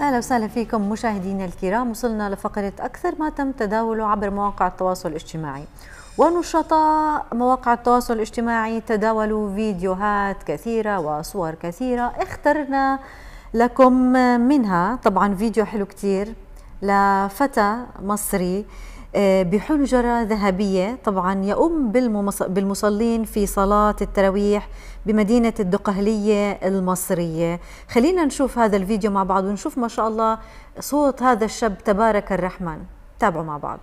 اهلا وسهلا فيكم مشاهدينا الكرام وصلنا لفقره اكثر ما تم تداوله عبر مواقع التواصل الاجتماعي ونشطاء مواقع التواصل الاجتماعي تداولوا فيديوهات كثيره وصور كثيره اخترنا لكم منها طبعا فيديو حلو كتير لفتى مصري آه، بحجرة ذهبية طبعا يؤم بالمصلين في صلاة التراويح بمدينة الدقهلية المصرية خلينا نشوف هذا الفيديو مع بعض ونشوف ما شاء الله صوت هذا الشاب تبارك الرحمن تابعوا مع بعض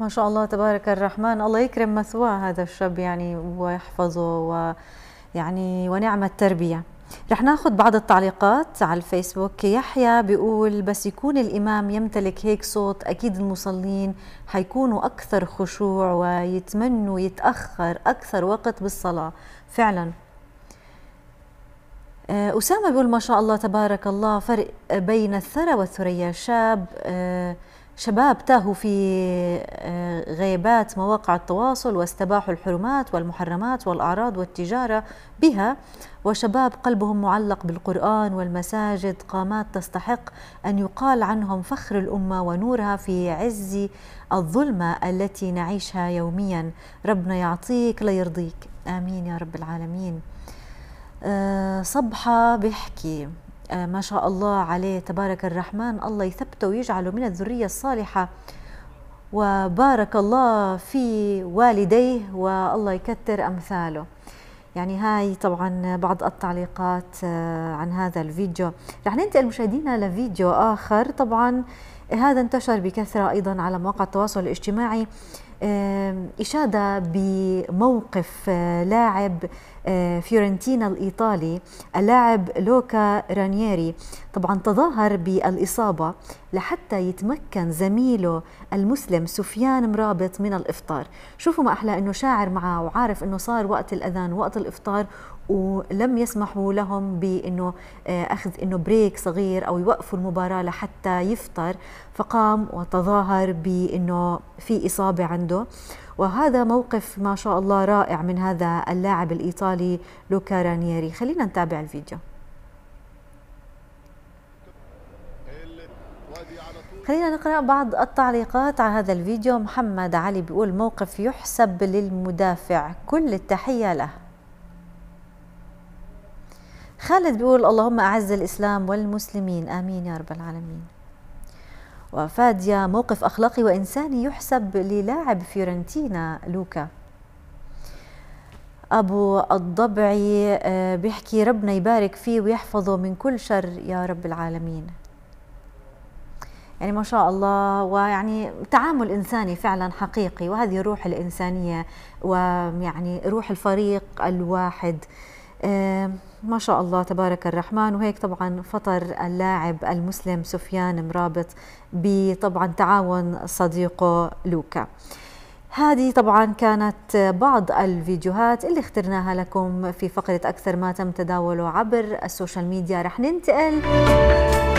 ما شاء الله تبارك الرحمن الله يكرم مثواه هذا الشاب يعني ويحفظه ويعني ونعم التربيه رح ناخذ بعض التعليقات على الفيسبوك يحيى بيقول بس يكون الإمام يمتلك هيك صوت أكيد المصلين حيكونوا أكثر خشوع ويتمنوا يتأخر أكثر وقت بالصلاة فعلا آه، أسامة بيقول ما شاء الله تبارك الله فرق بين الثرى والثريا شاب آه، شباب تاهوا في آه، غيبات مواقع التواصل واستباحوا الحرمات والمحرمات والأعراض والتجارة بها وشباب قلبهم معلق بالقرآن والمساجد قامات تستحق أن يقال عنهم فخر الأمة ونورها في عز الظلمة التي نعيشها يوميا ربنا يعطيك ليرضيك آمين يا رب العالمين آه، صبحة بيحكي آه، ما شاء الله عليه تبارك الرحمن الله يثبته ويجعله من الذرية الصالحة وبارك الله في والديه والله يكثر أمثاله يعني هاي طبعا بعض التعليقات آه، عن هذا الفيديو رح ننتقل مشاهدينا لفيديو آخر طبعا هذا انتشر بكثرة أيضا على مواقع التواصل الاجتماعي إشادة بموقف آه، لاعب آه، فيورنتينا الإيطالي اللاعب لوكا رانييري طبعا تظاهر بالإصابة لحتى يتمكن زميله المسلم سفيان مرابط من الإفطار شوفوا ما أحلى أنه شاعر معه وعارف أنه صار وقت الأذان وقت الإفطار ولم يسمحوا لهم بانه آه، اخذ انه بريك صغير او يوقفوا المباراه لحتى يفطر فقام وتظاهر بانه في اصابه عنده عنده وهذا موقف ما شاء الله رائع من هذا اللاعب الإيطالي لوكا رانيري خلينا نتابع الفيديو خلينا نقرأ بعض التعليقات على هذا الفيديو محمد علي بيقول موقف يحسب للمدافع كل التحية له خالد بيقول اللهم أعز الإسلام والمسلمين آمين يا رب العالمين وفاديا موقف أخلاقي وإنساني يحسب للاعب فيورنتينا لوكا أبو الضبع آه، بيحكي ربنا يبارك فيه ويحفظه من كل شر يا رب العالمين يعني ما شاء الله ويعني تعامل إنساني فعلا حقيقي وهذه الروح الإنسانية ويعني روح الفريق الواحد آه، ما شاء الله تبارك الرحمن وهيك طبعا فطر اللاعب المسلم سفيان مرابط بطبعا تعاون صديقه لوكا هذه طبعا كانت بعض الفيديوهات اللي اخترناها لكم في فقرة أكثر ما تم تداوله عبر السوشيال ميديا رح ننتقل